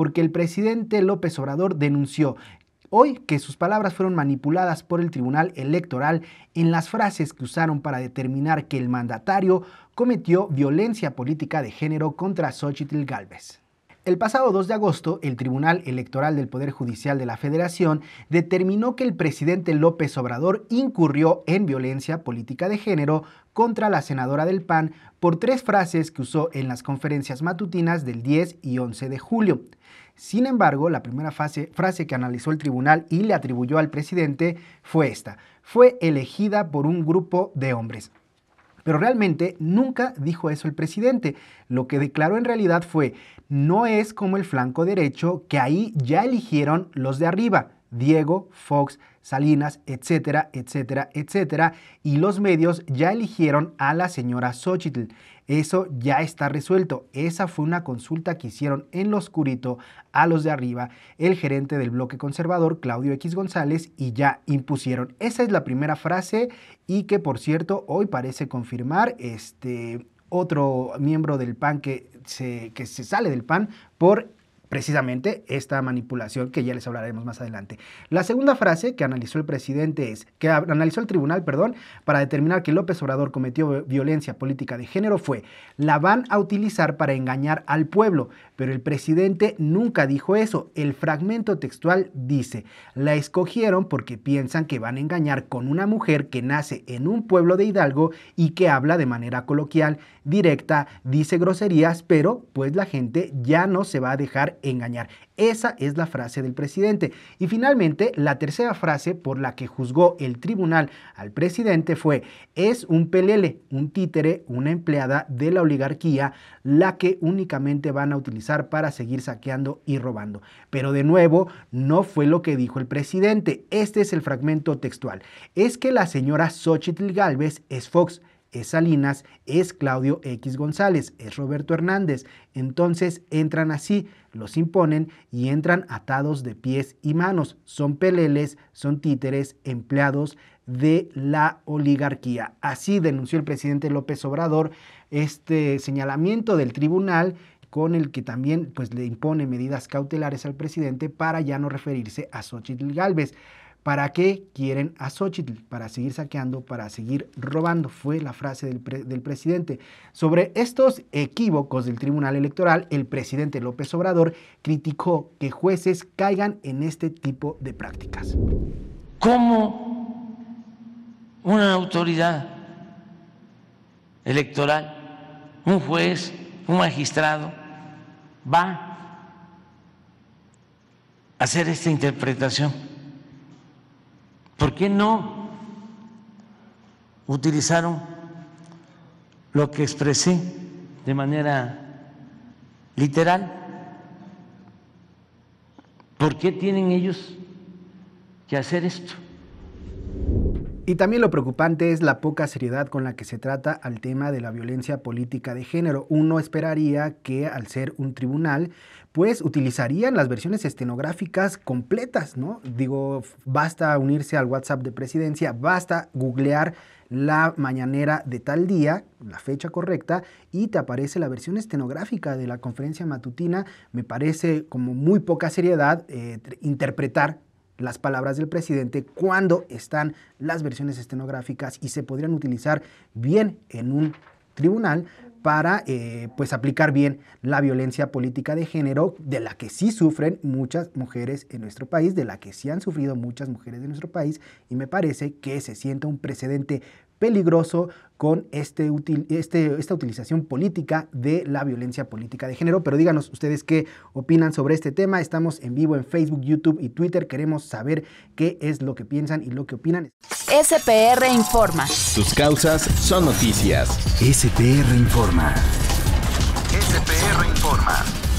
porque el presidente López Obrador denunció hoy que sus palabras fueron manipuladas por el Tribunal Electoral en las frases que usaron para determinar que el mandatario cometió violencia política de género contra Xochitl Gálvez. El pasado 2 de agosto, el Tribunal Electoral del Poder Judicial de la Federación determinó que el presidente López Obrador incurrió en violencia política de género contra la senadora del PAN por tres frases que usó en las conferencias matutinas del 10 y 11 de julio. Sin embargo, la primera frase que analizó el tribunal y le atribuyó al presidente fue esta. Fue elegida por un grupo de hombres. Pero realmente nunca dijo eso el presidente. Lo que declaró en realidad fue, no es como el flanco derecho, que ahí ya eligieron los de arriba. Diego, Fox, Salinas, etcétera, etcétera, etcétera. Y los medios ya eligieron a la señora Xochitl. Eso ya está resuelto. Esa fue una consulta que hicieron en lo oscurito a los de arriba, el gerente del bloque conservador, Claudio X González, y ya impusieron. Esa es la primera frase y que, por cierto, hoy parece confirmar este otro miembro del PAN que se, que se sale del PAN por precisamente esta manipulación que ya les hablaremos más adelante. La segunda frase que analizó el presidente es que analizó el tribunal, perdón, para determinar que López Obrador cometió violencia política de género fue la van a utilizar para engañar al pueblo, pero el presidente nunca dijo eso. El fragmento textual dice, la escogieron porque piensan que van a engañar con una mujer que nace en un pueblo de Hidalgo y que habla de manera coloquial, directa, dice groserías, pero pues la gente ya no se va a dejar engañar. Esa es la frase del presidente. Y finalmente, la tercera frase por la que juzgó el tribunal al presidente fue, es un pelele, un títere, una empleada de la oligarquía, la que únicamente van a utilizar para seguir saqueando y robando. Pero de nuevo, no fue lo que dijo el presidente. Este es el fragmento textual. Es que la señora Xochitl Galvez es Fox es Salinas, es Claudio X González, es Roberto Hernández. Entonces entran así, los imponen y entran atados de pies y manos. Son peleles, son títeres, empleados de la oligarquía. Así denunció el presidente López Obrador este señalamiento del tribunal con el que también pues, le impone medidas cautelares al presidente para ya no referirse a Xochitl Galvez. ¿Para qué quieren a Xochitl? Para seguir saqueando, para seguir robando, fue la frase del, del, presidente. Sobre estos equívocos del Tribunal Electoral, el presidente López Obrador criticó que jueces caigan en este tipo de prácticas. ¿Cómo una autoridad electoral, un juez, un magistrado, va a hacer esta interpretación? ¿Por qué no utilizaron lo que expresé de manera literal? ¿Por qué tienen ellos que hacer esto? Y también lo preocupante es la poca seriedad con la que se trata al tema de la violencia política de género. Uno esperaría que al ser un tribunal, pues utilizarían las versiones estenográficas completas, ¿no? Digo, basta unirse al WhatsApp de presidencia, basta googlear la mañanera de tal día, la fecha correcta, y te aparece la versión estenográfica de la conferencia matutina. Me parece como muy poca seriedad eh, interpretar las palabras del presidente cuando están las versiones estenográficas y se podrían utilizar bien en un tribunal para eh, pues aplicar bien la violencia política de género de la que sí sufren muchas mujeres en nuestro país, de la que sí han sufrido muchas mujeres en nuestro país y me parece que se sienta un precedente peligroso con este, este, esta utilización política de la violencia política de género. Pero díganos ustedes qué opinan sobre este tema. Estamos en vivo en Facebook, YouTube y Twitter. Queremos saber qué es lo que piensan y lo que opinan. SPR Informa. sus causas son noticias. SPR Informa. SPR Informa.